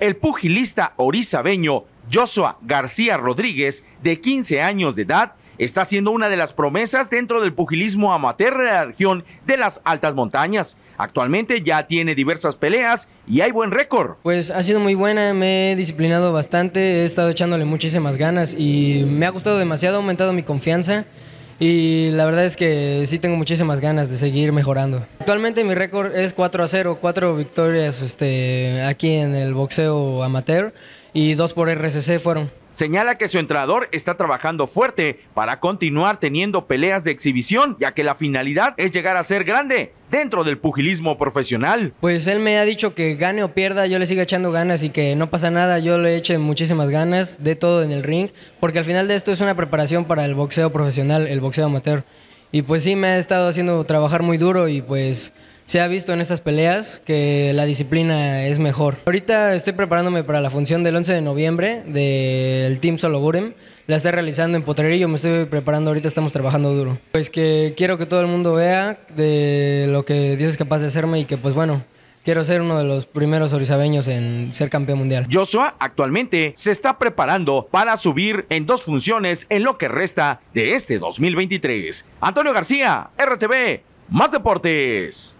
El pugilista orizabeño Joshua García Rodríguez, de 15 años de edad, está siendo una de las promesas dentro del pugilismo amateur de la región de las altas montañas. Actualmente ya tiene diversas peleas y hay buen récord. Pues ha sido muy buena, me he disciplinado bastante, he estado echándole muchísimas ganas y me ha gustado demasiado, ha aumentado mi confianza. Y la verdad es que sí tengo muchísimas ganas de seguir mejorando. Actualmente mi récord es 4 a 0, 4 victorias este, aquí en el boxeo amateur y dos por RCC fueron. Señala que su entrenador está trabajando fuerte para continuar teniendo peleas de exhibición, ya que la finalidad es llegar a ser grande dentro del pugilismo profesional. Pues él me ha dicho que gane o pierda, yo le sigo echando ganas y que no pasa nada, yo le eche muchísimas ganas de todo en el ring, porque al final de esto es una preparación para el boxeo profesional, el boxeo amateur. Y pues sí, me ha estado haciendo trabajar muy duro y pues se ha visto en estas peleas que la disciplina es mejor. Ahorita estoy preparándome para la función del 11 de noviembre del Team Solo Gurem. La está realizando en Potrerillo, me estoy preparando ahorita, estamos trabajando duro. Pues que quiero que todo el mundo vea de lo que Dios es capaz de hacerme y que pues bueno, Quiero ser uno de los primeros orizabeños en ser campeón mundial. Joshua actualmente se está preparando para subir en dos funciones en lo que resta de este 2023. Antonio García, RTV, Más Deportes.